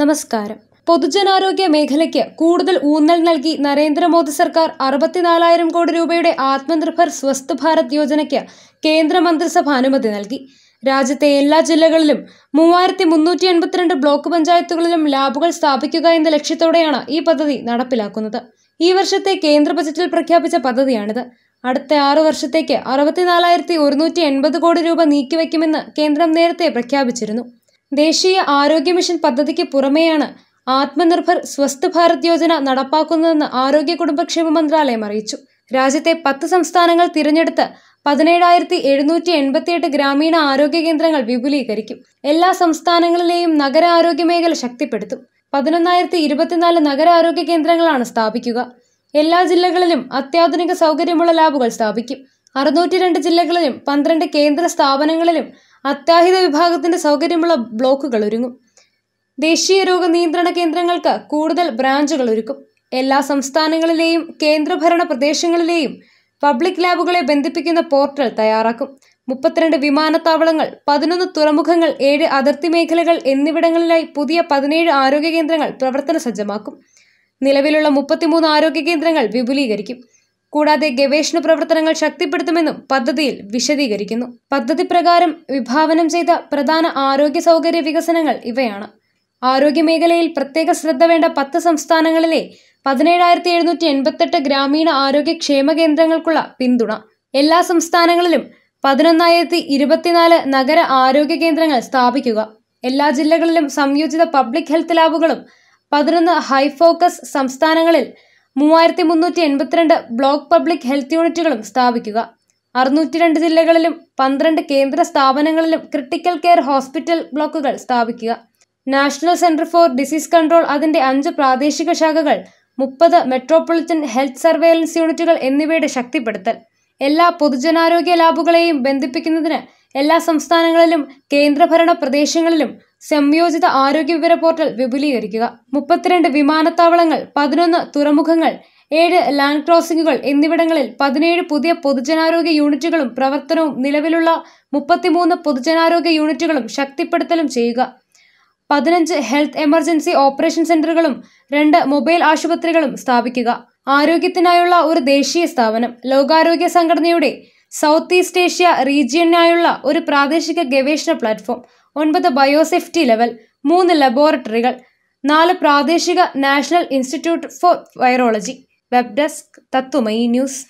നമസ്കാരം പൊതുജനാരോഗ്യ മേഖലയ്ക്ക് കൂടുതൽ ഊന്നൽ നൽകി നരേന്ദ്രമോദി സർക്കാർ അറുപത്തിനാലായിരം കോടി രൂപയുടെ ആത്മനിർഭർ സ്വസ്ഥ് ഭാരത് യോജനയ്ക്ക് കേന്ദ്രമന്ത്രിസഭ അനുമതി നൽകി രാജ്യത്തെ എല്ലാ ജില്ലകളിലും മൂവായിരത്തി മുന്നൂറ്റി എൺപത്തിരണ്ട് ബ്ലോക്ക് പഞ്ചായത്തുകളിലും ലാബുകൾ സ്ഥാപിക്കുക എന്ന ലക്ഷ്യത്തോടെയാണ് ഈ പദ്ധതി നടപ്പിലാക്കുന്നത് ഈ വർഷത്തെ കേന്ദ്ര ബജറ്റിൽ പ്രഖ്യാപിച്ച പദ്ധതിയാണിത് അടുത്ത ആറു വർഷത്തേക്ക് അറുപത്തിനാലായിരത്തി ഒരുന്നൂറ്റി എൺപത് കോടി രൂപ നീക്കിവെക്കുമെന്ന് കേന്ദ്രം നേരത്തെ പ്രഖ്യാപിച്ചിരുന്നു ദേശീയ ആരോഗ്യ മിഷൻ പദ്ധതിക്ക് പുറമെയാണ് ആത്മനിർഭർ സ്വസ്ഥ് ഭാരത് യോജന നടപ്പാക്കുന്നതെന്ന് ആരോഗ്യ കുടുംബക്ഷേമ മന്ത്രാലയം അറിയിച്ചു രാജ്യത്തെ പത്ത് സംസ്ഥാനങ്ങൾ തിരഞ്ഞെടുത്ത് പതിനേഴായിരത്തി എഴുന്നൂറ്റി എൺപത്തിയെട്ട് ഗ്രാമീണ ആരോഗ്യ കേന്ദ്രങ്ങൾ വിപുലീകരിക്കും എല്ലാ സംസ്ഥാനങ്ങളിലെയും ആരോഗ്യ മേഖല ശക്തിപ്പെടുത്തും പതിനൊന്നായിരത്തി ഇരുപത്തിനാല് ആരോഗ്യ കേന്ദ്രങ്ങളാണ് സ്ഥാപിക്കുക എല്ലാ ജില്ലകളിലും അത്യാധുനിക സൗകര്യമുള്ള ലാബുകൾ സ്ഥാപിക്കും അറുന്നൂറ്റി രണ്ട് ജില്ലകളിലും പന്ത്രണ്ട് കേന്ദ്ര സ്ഥാപനങ്ങളിലും അത്യാഹിത വിഭാഗത്തിന്റെ സൗകര്യമുള്ള ബ്ലോക്കുകൾ ഒരുങ്ങും ദേശീയ രോഗ നിയന്ത്രണ കേന്ദ്രങ്ങൾക്ക് കൂടുതൽ ബ്രാഞ്ചുകൾ ഒരുക്കും എല്ലാ സംസ്ഥാനങ്ങളിലെയും കേന്ദ്രഭരണ പ്രദേശങ്ങളിലെയും പബ്ലിക് ലാബുകളെ ബന്ധിപ്പിക്കുന്ന പോർട്ടൽ തയ്യാറാക്കും മുപ്പത്തിരണ്ട് വിമാനത്താവളങ്ങൾ പതിനൊന്ന് തുറമുഖങ്ങൾ ഏഴ് അതിർത്തി മേഖലകൾ എന്നിവിടങ്ങളിലായി പുതിയ പതിനേഴ് ആരോഗ്യ കേന്ദ്രങ്ങൾ പ്രവർത്തന സജ്ജമാക്കും നിലവിലുള്ള മുപ്പത്തിമൂന്ന് ആരോഗ്യ കേന്ദ്രങ്ങൾ വിപുലീകരിക്കും കൂടാതെ ഗവേഷണ പ്രവർത്തനങ്ങൾ ശക്തിപ്പെടുത്തുമെന്നും പദ്ധതിയിൽ വിശദീകരിക്കുന്നു പദ്ധതി പ്രകാരം വിഭാവനം ചെയ്ത പ്രധാന ആരോഗ്യ സൗകര്യ വികസനങ്ങൾ ഇവയാണ് ആരോഗ്യമേഖലയിൽ പ്രത്യേക ശ്രദ്ധ വേണ്ട പത്ത് സംസ്ഥാനങ്ങളിലെ പതിനേഴായിരത്തി എഴുന്നൂറ്റി എൺപത്തെട്ട് ഗ്രാമീണ ആരോഗ്യ ക്ഷേമ കേന്ദ്രങ്ങൾക്കുള്ള പിന്തുണ എല്ലാ സംസ്ഥാനങ്ങളിലും പതിനൊന്നായിരത്തി ഇരുപത്തിനാല് നഗര ആരോഗ്യ കേന്ദ്രങ്ങൾ സ്ഥാപിക്കുക എല്ലാ ജില്ലകളിലും സംയോജിത പബ്ലിക് ഹെൽത്ത് ലാബുകളും പതിനൊന്ന് ഹൈഫോക്കസ് സംസ്ഥാനങ്ങളിൽ മൂവായിരത്തി മുന്നൂറ്റി എൺപത്തിരണ്ട് ബ്ലോക്ക് പബ്ലിക് ഹെൽത്ത് യൂണിറ്റുകളും സ്ഥാപിക്കുക അറുന്നൂറ്റി രണ്ട് ജില്ലകളിലും പന്ത്രണ്ട് കേന്ദ്ര സ്ഥാപനങ്ങളിലും ക്രിട്ടിക്കൽ കെയർ ഹോസ്പിറ്റൽ ബ്ലോക്കുകൾ സ്ഥാപിക്കുക national centre for disease control അതിന്റെ അഞ്ച് പ്രാദേശിക ശാഖകൾ മുപ്പത് മെട്രോപൊളിറ്റൻ ഹെൽത്ത് സർവേലൻസ് യൂണിറ്റുകൾ എന്നിവയുടെ ശക്തിപ്പെടുത്തൽ എല്ലാ പൊതുജനാരോഗ്യ ലാബുകളെയും ബന്ധിപ്പിക്കുന്നതിന് എല്ലാ സംസ്ഥാനങ്ങളിലും കേന്ദ്രഭരണ പ്രദേശങ്ങളിലും സംയോജിത ആരോഗ്യ വിവര പോർട്ടൽ വിപുലീകരിക്കുക മുപ്പത്തിരണ്ട് വിമാനത്താവളങ്ങൾ പതിനൊന്ന് തുറമുഖങ്ങൾ ഏഴ് ലാൻഡ് ക്രോസിംഗുകൾ എന്നിവിടങ്ങളിൽ പതിനേഴ് പുതിയ പൊതുജനാരോഗ്യ യൂണിറ്റുകളും പ്രവർത്തനവും നിലവിലുള്ള മുപ്പത്തിമൂന്ന് പൊതുജനാരോഗ്യ യൂണിറ്റുകളും ശക്തിപ്പെടുത്തലും ചെയ്യുക പതിനഞ്ച് ഹെൽത്ത് എമർജൻസി ഓപ്പറേഷൻ സെന്ററുകളും രണ്ട് മൊബൈൽ ആശുപത്രികളും സ്ഥാപിക്കുക ആരോഗ്യത്തിനായുള്ള ഒരു ദേശീയ സ്ഥാപനം ലോകാരോഗ്യ സംഘടനയുടെ സൗത്ത് ഈസ്റ്റ് ഏഷ്യ റീജിയനായുള്ള ഒരു പ്രാദേശിക ഗവേഷണ പ്ലാറ്റ്ഫോം ഒൻപത് ബയോസേഫ്റ്റി ലെവൽ മൂന്ന് ലബോറട്ടറികൾ നാല് പ്രാദേശിക national institute for virology web desk Tatwamayi news